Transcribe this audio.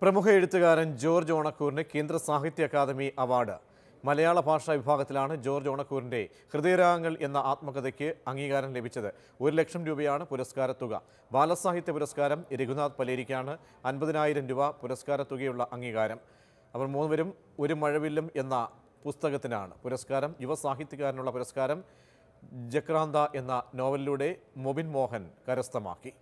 പ്രമുഖ എഴുത്തുകാരൻ ജോർജ് ഓണക്കൂറിന് കേന്ദ്ര സാഹിത്യ അക്കാദമി അവാർഡ് മലയാള ഭാഷാ വിഭാഗത്തിലാണ് ജോർജ് ഓണക്കൂറിൻ്റെ ഹൃദയരാഗങ്ങൾ എന്ന ആത്മകഥയ്ക്ക് അംഗീകാരം ലഭിച്ചത് ഒരു ലക്ഷം രൂപയാണ് പുരസ്കാര തുക ബാലസാഹിത്യ പുരസ്കാരം രഘുനാഥ് പലേരിക്കാണ് അൻപതിനായിരം രൂപ പുരസ്കാര തുകയുള്ള അംഗീകാരം അവർ മൂന്നുപേരും ഒരു മഴവില്ലും എന്ന പുസ്തകത്തിനാണ് പുരസ്കാരം യുവ സാഹിത്യകാരനുള്ള പുരസ്കാരം ജക്രാന്ത എന്ന നോവലിലൂടെ മൊബിൻ മോഹൻ കരസ്ഥമാക്കി